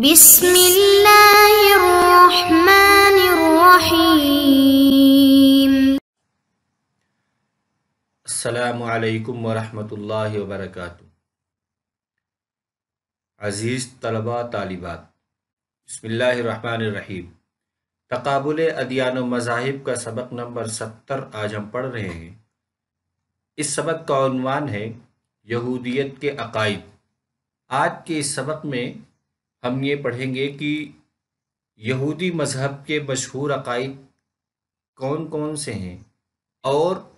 بسم الله الرحمن الرحيم السلام عليكم अजीज़ तलबा तालिबात बसमीम तकबुल अदियान मज़ाहिब का सबक नंबर सत्तर आज हम पढ़ रहे हैं इस सबक का उनवान है यहूदियत के अक़ाइद आज के इस सबक में हम ये पढ़ेंगे कि यहूदी मज़हब के मशहूर अकाइद कौन कौन से हैं और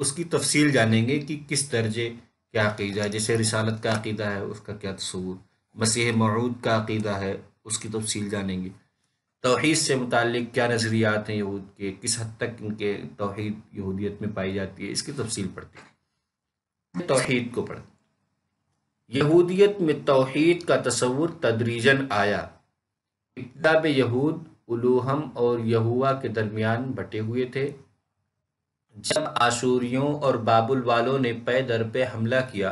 उसकी तफसील जानेंगे कि किस दर्जे क्या अकीदा है जैसे रिसालत का अकीदा है उसका क्या तस्वूर मसीह मरूद का अकीदा है उसकी तफसील जानेंगे तोहद से मुतक क्या नज़रियात हैं यहूद के किस हद तक इनके तोहद यहूदियत में पाई जाती है इसकी तफसील पढ़ते हैं तोहद को पढ़ते यहूदियत में तोहद का तस्वुर तदरीजन आया इब्तदा में यहूद उलूहम और यहुआ के दरमियान बटे हुए थे जब आशूरियों और बाबुल वालों ने पे दर पे हमला किया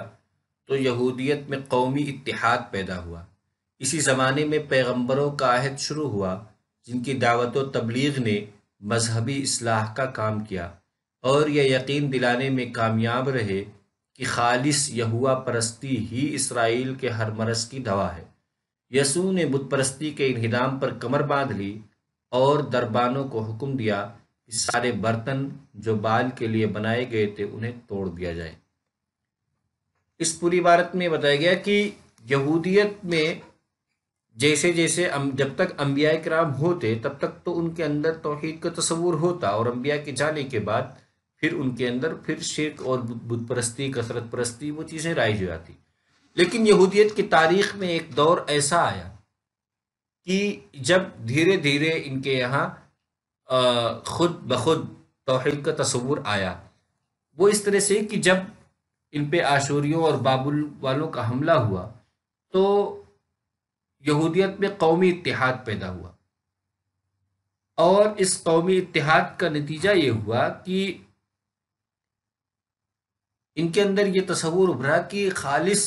तो यहूदियत में कौमी इतिहाद पैदा हुआ इसी ज़माने में पैगंबरों का अहद शुरू हुआ जिनकी दावत व तबलीग ने मजहबी असलाह का काम किया और यह यकीन दिलाने में कामयाब रहे कि खालिस यहुआ परस्ती ही इसराइल के हर मरस की दवा है यसू ने बुत परस्ती के इन्हदाम पर कमर बांध ली और दरबानों को हुक्म दिया कि सारे बर्तन जो बाल के लिए बनाए गए थे उन्हें तोड़ दिया जाए इस पूरी इबारत में बताया गया कि यहूदियत में जैसे जैसे जब तक अम्बिया कराम होते तब तक तो उनके अंदर तोहहीद का तस्वूर होता और अम्बिया के जाने के बाद फिर उनके अंदर फिर शिरक और बुद परस्ती कसरत परस्ती वो चीज़ें राइज हो जाती लेकिन यहूदियत की तारीख में एक दौर ऐसा आया कि जब धीरे धीरे इनके यहाँ खुद ब खुद तोहद का तस्वूर आया वो इस तरह से कि जब इन पे आशूरियों और बाबुल वालों का हमला हुआ तो यहूदियत में कौमी इतिहाद पैदा हुआ और इस कौमी इतिहाद का नतीजा ये हुआ कि इनके अंदर ये तस्वूर उभरा कि खालिश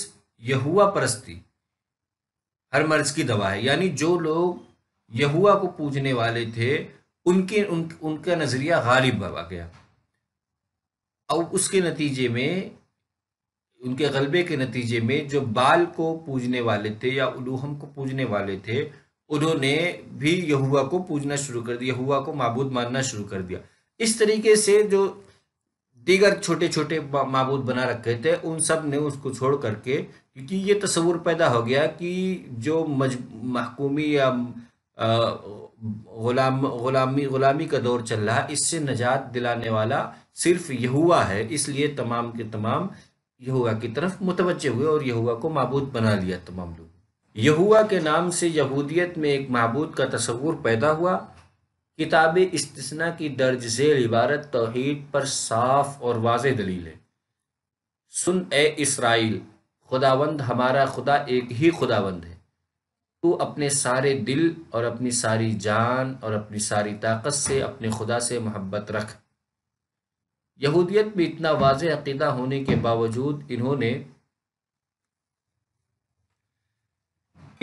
यहुआ परस्ती हर मर्ज की दवा है यानी जो लोग यहुआ को पूजने वाले थे उनके उन, उनका नज़रिया गालिब बवा गया और उसके नतीजे में उनके गलबे के नतीजे में जो बाल को पूजने वाले थे या उलूहम को पूजने वाले थे उन्होंने भी यहुआ को पूजना शुरू कर दिया यहुआ को मबूद मानना शुरू कर दिया इस तरीके से जो दीगर छोटे छोटे मबूद बना रखे थे उन सब ने उसको छोड़ करके क्योंकि ये तस्वूर पैदा हो गया कि जो मज महकूमी या गुलाम गुलामी गुलामी का दौर चल रहा है इससे नजात दिलाने वाला सिर्फ यहुआ है इसलिए तमाम के तमाम यहुआ की तरफ मुतवजे हुए और यहुआ को मबूद बना लिया तमाम लोग यहुआ के नाम से यहूदियत में एक महबूद का तस्वूर पैदा हुआ किताब इस्तना की दर्ज झेल इबारत तोहद पर साफ और वाज दलील है सुन ए इसराइल खुदावंद हमारा खुदा एक ही खुदावंद है तू अपने सारे दिल और अपनी सारी जान और अपनी सारी ताकत से अपने खुदा से मोहब्बत रख यहूदियत में इतना वाज अकीदा होने के बावजूद इन्होंने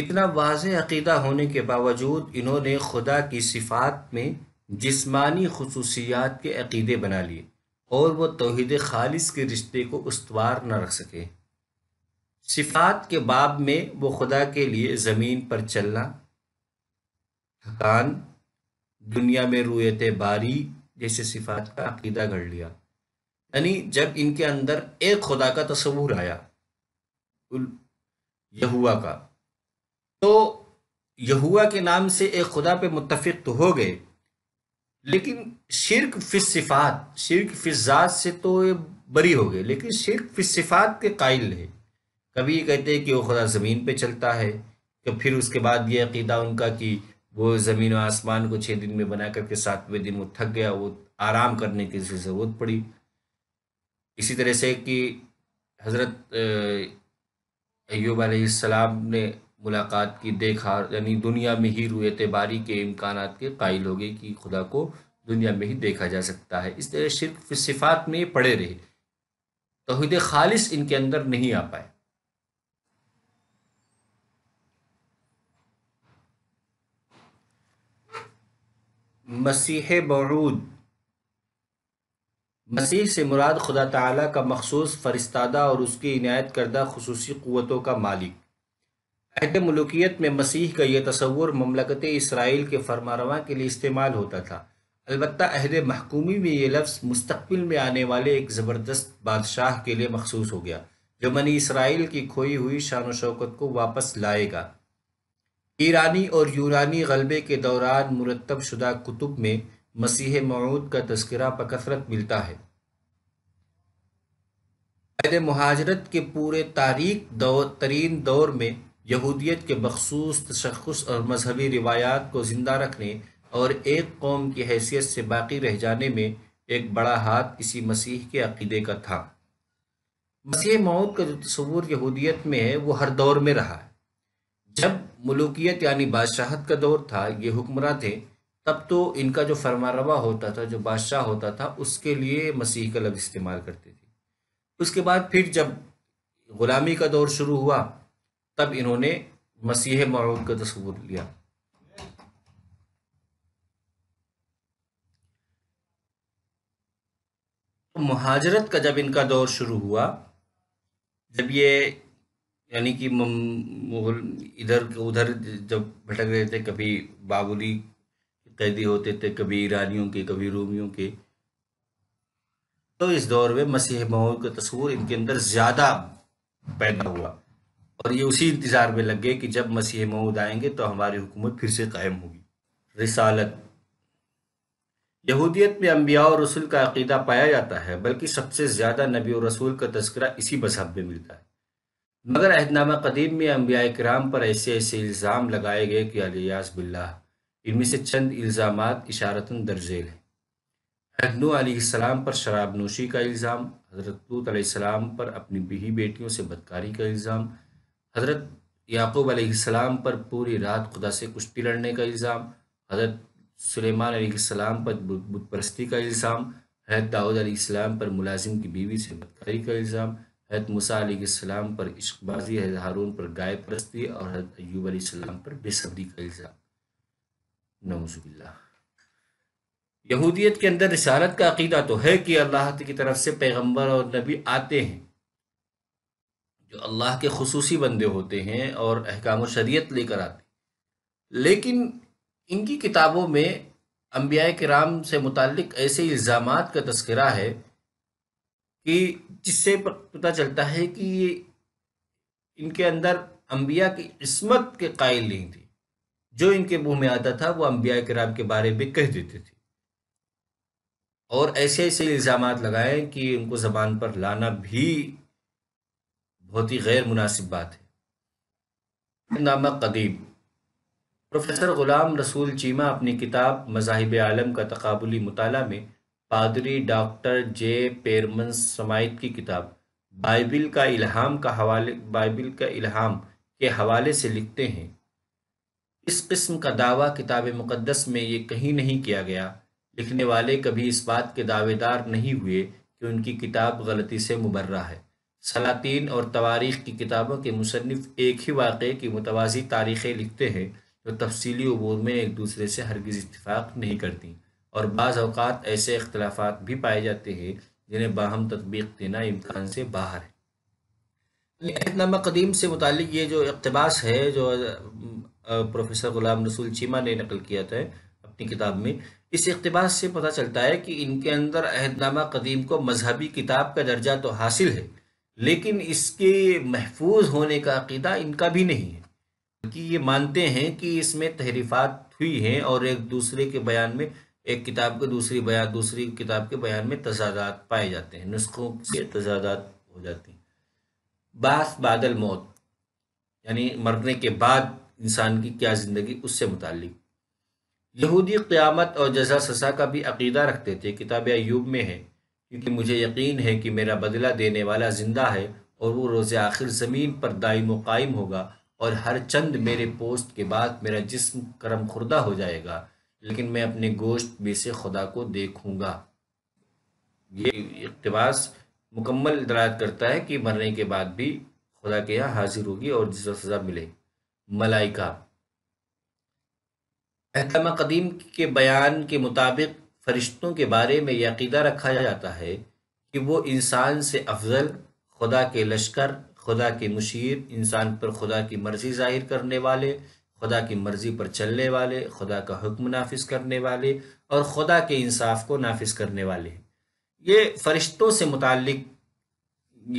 इतना वाज अकीदा होने के बावजूद इन्होंने खुदा की सिफात में जिसमानी खसूसियात के अकीदे बना लिए और वह तोहद खालिस के रिश्ते को उसवार न रख सके सिफात के बाब में वो खुदा के लिए ज़मीन पर चलना थकान दुनिया में रुएत बारी जैसे सिफात का अकीदा गढ़ लिया यानी जब इनके अंदर एक खुदा का तस्वूर आया यहुआ का तो यहुआ के नाम से एक खुदा पे मुतफ तो हो गए लेकिन शिरक फिसफ़ात शिरक फिजात से तो ये बरी हो गए लेकिन शिरक फिसफ़ात के कायल है कभी ये कहते हैं कि वो खुदा ज़मीन पे चलता है तो फिर उसके बाद ये अकीदा उनका कि वो ज़मीन और आसमान को छः दिन में बना करके सातवें दिन वो थक गया वो आराम करने की उसे ज़रूरत पड़ी इसी तरह से कि हज़रत अयूब सलाम ने मुलाकात की देखा यानी दुनिया में ही रूएतबारी के इम्कान के कायल हो गए कि खुदा को दुनिया में ही देखा जा सकता है इस तरह शिर्क सिफात में पड़े रहे तोहद खालिश इनके अंदर नहीं आ पाए मसीह बरूद मसीह से मुराद खुदा तला का मखसूस फरिस्तादा और उसकी इनायत करदा खसूसी क़वतों का मालिक अहद मलुकियत में मसीह का यह तस्वुर ममलकत इसराइल के फरमारवा के लिए इस्तेमाल होता था अलबत् अहद महकूमी में ये लफ्ज़ मुस्तबिल में आने वाले एक ज़बरदस्त बादशाह के लिए मखसूस हो गया जो मनी इसराइल की खोई हुई शान शौकत को वापस लाएगा ईरानी और यूरानी गलबे के दौरान मुरतब शुदा कुतुब में मसीह मऊद का तस्करा बकसरत मिलता है अहद महाजरत के पूरे तारीख दौ तरीन दौर में यहूदियत के मखसूस तशखस और मजहबी रिवायात को ज़िंदा रखने और एक कौम की हैसियत से बाकी रह जाने में एक बड़ा हाथ इसी मसीह के अकीदे का था मसीह मौत का जो तस्वूर यहूदियत में है वो हर दौर में रहा है जब मलूकियत यानी बादशाहत का दौर था ये हुक्मरान थे तब तो इनका जो फरमारवा होता था जो बादशाह होता था उसके लिए मसीह का लफ्ज़ इस्तेमाल करते थे उसके बाद फिर जब ग़ुलामी का दौर शुरू हुआ तब इन्होंने मसीह मरूद का तस्वूर लिया महाजरत का जब इनका दौर शुरू हुआ जब ये यानी कि मुगल इधर उधर जब भटक रहे थे कभी बाबुली कैदी होते थे कभी ईरानियों के कभी रूमियों के तो इस दौर में मसीह मऊद का तस्वूर इनके अंदर ज़्यादा पैदा हुआ और ये उसी इंतज़ार में लग गए कि जब मसीह मऊद आएंगे तो हमारी हुकूमत फिर से कायम होगी रिसालत यहूदियत में अम्बिया और रसूल का अकीदा पाया जाता है बल्कि सबसे ज़्यादा नबी और रसूल का तस्करा इसी मजहब में मिलता है मगर अहदनामा कदीम में अम्बिया कराम पर ऐसे ऐसे इल्ज़ाम लगाए गए कि अलियास बिल्ला इनमें से चंद इल्ज़ाम इशारता दर्जेल हैं अहनू आसमाम पर शराब नोशी का इल्ज़ाम हज़रत लूत पर अपनी बीही बेटियों से बदकारी का इल्ज़ाम हज़रत याकूब अलैहिस्सलाम पर पूरी रात खुदा से कुश्ती लड़ने का इल्ज़ाम हज़रत सुलेमान अलैहिस्सलाम पर बुत परस्ती का इल्ज़ाम हजरत दाऊद अलैहिस्सलाम पर मुलाजिम की बीवी से बदकारी का इल्ज़ाम हजरत मूसा अलैहिस्सलाम पर इश्कबाजी हजरत हारून पर गाय परस्ती और हजरत अयूब अलैहिस्सलाम पर बेसब्री का इल्ज़ाम नौजुबिल्ला यहूदियत के अंदर रिसालत का अकीदा तो है कि अल्लाह की तरफ से पैगम्बर और नबी आते हैं जो अल्लाह के खसूसी बंदे होते हैं और अहकाम शरीयत लेकर आते लेकिन इनकी किताबों में अम्बिया कराम से मुतक ऐसे इल्ज़ाम का तस्करा है कि जिससे पता चलता है कि ये इनके अंदर अम्बिया की इसमत के कायल नहीं थी जो इनके मुँह में आता था वो अम्बिया कराम के बारे में कह देते थे और ऐसे ऐसे इल्ज़ाम लगाए कि उनको ज़बान पर लाना भी बहुत ही गैर मुनासिब बात है नामा कदीम प्रोफेसर ग़ुलाम रसूल चीमा अपनी किताब मजाहिब आलम का तकबली मताल में पादरी डॉक्टर जे पेरमन समाइत की किताब बाइबिल का इल्हाम का हवाले बाइबिल का इल्हाम के हवाले से लिखते हैं इस किस्म का दावा किताब मुक़दस में ये कहीं नहीं किया गया लिखने वाले कभी इस बात के दावेदार नहीं हुए कि उनकी किताब गलती से मुबर्रा है सलातीन और तवारीख की किताबों के मुसनफ़ एक ही वाक़े की मुतवाज़ी तारीख़ें लिखते हैं जो तफसीली अबूर में एक दूसरे से हरगिज़ इतफ़ाक़ नहीं करती और बाज़ अवत ऐसे अख्तलाफा भी पाए जाते हैं जिन्हें बाहम तदबीक देना इम्कान से बाहर है अहदनामा कदीम से मुतल ये जो अकतबास है जो प्रोफेसर ग़ुलाम रसूल चीमा ने नकल किया था अपनी किताब में इस अकतबास से पता चलता है कि इनके अंदर अहदनामा कदीम को मजहबी किताब का दर्जा तो हासिल है लेकिन इसके महफूज होने का अकीदा इनका भी नहीं है क्योंकि ये मानते हैं कि इसमें तहरीफात हुई हैं और एक दूसरे के बयान में एक किताब के दूसरी बयान दूसरी किताब के बयान में तजादात पाए जाते हैं नुस्खों के तजादात हो जाते हैं बास बादल मौत यानी मरने के बाद इंसान की क्या ज़िंदगी उससे मुतल यहूदी क़्यामत और जजा ससा का भी अकीदा रखते थे किताब अयूब में है क्योंकि मुझे यकीन है कि मेरा बदला देने वाला ज़िंदा है और वो रोज़ आखिर ज़मीन पर दायम कायम होगा और हर चंद मेरे पोस्ट के बाद मेरा जिस्म करम खुर्दा हो जाएगा लेकिन मैं अपने गोश्त में से खुदा को देखूँगा ये इकतबास मुकम्मल इतरात करता है कि मरने के बाद भी खुदा के यहाँ हाजिर होगी और जिस सज़ा मिले मलाइका अहकाम कदीम के बयान के मुताबिक फरिश्तों के बारे में यकीदा रखा जाता है कि वो इंसान से अफजल खुदा के लश्कर खुदा के मुशीर इंसान पर खुदा की मर्ज़ी जाहिर करने वाले खुदा की मर्ज़ी पर चलने वाले खुदा का हुक्म नाफिज करने वाले और खुदा के इंसाफ को नाफिज करने वाले ये फरिश्तों से मुतक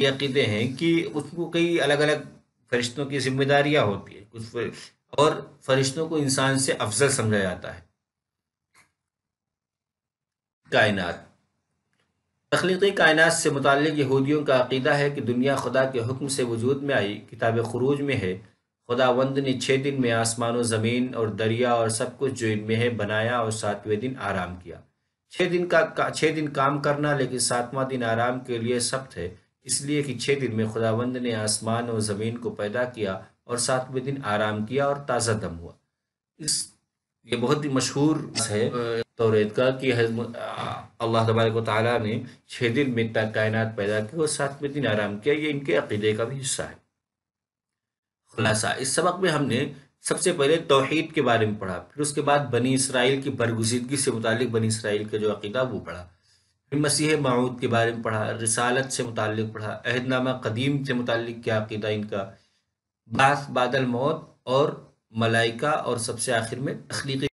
यकीदे हैं कि उसको कई अलग अलग फरिश्तों की जिम्मेदारियाँ होती है कुछ और फरिश्तों को इंसान से अफजल समझा जाता है कायनात तख्लीकी कायनात से मुतल यहूदियों का अकीदा है कि दुनिया खुदा के हुक्म से वजूद में आई किताब खरूज में है खुदावंद ने छः दिन में आसमान व ज़मीन और दरिया और सब कुछ जो इनमें है बनाया और सातवें दिन आराम किया छः दिन का छः दिन काम करना लेकिन सातवां दिन आराम के लिए सख्त है इसलिए कि छः दिन में खुदावंद ने आसमान और ज़मीन को पैदा किया और सातवें दिन आराम किया और ताज़ा दम हुआ इस ये बहुत ही मशहूर है तोरेत का कि अल्लाह तबारक ताली ने छः दिन में कायनात पैदा की और सातवें दिन आराम किया ये इनके अकीदे का भी हिस्सा है खुलासा इस सबक में हमने सबसे पहले तोहेद के बारे में पढ़ा फिर उसके बाद बनी इसराइल की बरगुजीदगी से मुतक बनी इसराइल का जो अकीदा वो पढ़ा फिर मसीह माऊद के बारे में पढ़ा रिसालत से मुतल पढ़ा अहदनामा कदीम से मुतालिक क्या अकीदा इनका बास बादल मौत और मलाइका और सबसे आखिर में तख्लीक